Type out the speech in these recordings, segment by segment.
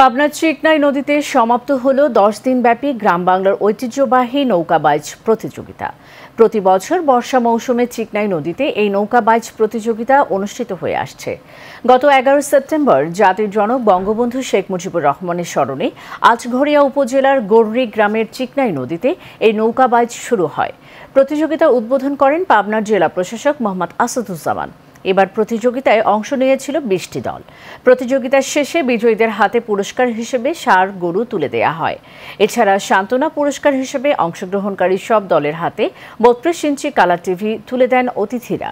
পাবনার চিকনাই নদীতে সমাপ্ত হল দশ দিনব্যাপী গ্রাম বাংলার ঐতিহ্যবাহী নৌকাবাজ প্রতিযোগিতা প্রতি বছর বর্ষা মৌসুমে চিকনাই নদীতে এই নৌকাবাজ প্রতিযোগিতা অনুষ্ঠিত হয়ে আসছে গত এগারো সেপ্টেম্বর জাতির জনক বঙ্গবন্ধু শেখ মুজিবুর রহমানের স্মরণে আজঘরিয়া উপজেলার গৌরী গ্রামের চিকনাই নদীতে এই নৌকাবাজ শুরু হয় প্রতিযোগিতা উদ্বোধন করেন পাবনার জেলা প্রশাসক মোহাম্মদ আসাদুজ্জামান এবার প্রতিযোগিতায় অংশ নিয়েছিল বিশটি দল প্রতিযোগিতার শেষে বিজয়ীদের হাতে পুরস্কার হিসেবে সার গরু তুলে দেয়া হয় এছাড়া সান্ত্বনা পুরস্কার হিসেবে অংশগ্রহণকারী সব দলের হাতে বত্রিশ ইঞ্চি কালার টিভি তুলে দেন অতিথিরা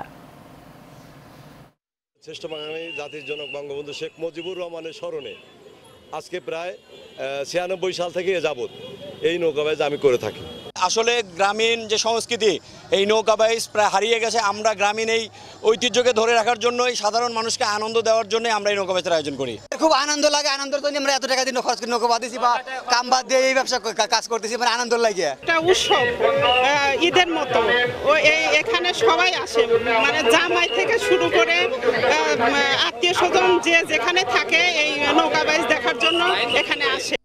শ্রেষ্ঠ বাঙালি জাতির জনক বঙ্গবন্ধু শেখ মুজিবুর রহমানের স্মরণে আজকে প্রায় ছিয়ানব্বই সাল থেকে যাবত এই নৌকাবাজ আমি করে থাকি আসলে গ্রামীণ যে সংস্কৃতি এই নৌকা বাইস প্রায় হারিয়ে গেছে আমরা গ্রামীণ এই ঐতিহ্যকে ধরে রাখার জন্য এই সাধারণ মানুষকে আনন্দ দেওয়ার জন্য আমরা এই নৌকা বাইসের আয়োজন করি খুব আনন্দ লাগে আনন্দের জন্য আমরা এত টাকা দিন খরচ করে নৌকা বাঁধেছি বা কাম বাদ দিয়ে এই ব্যবসা কাজ করতেছি মানে আনন্দ লাগে একটা উৎসব ঈদের মতো ও এই এখানে সবাই আসে মানে জামাই থেকে শুরু করে আত্মীয় স্বজন যে যেখানে থাকে এই নৌকা বাইস দেখার জন্য এখানে আসে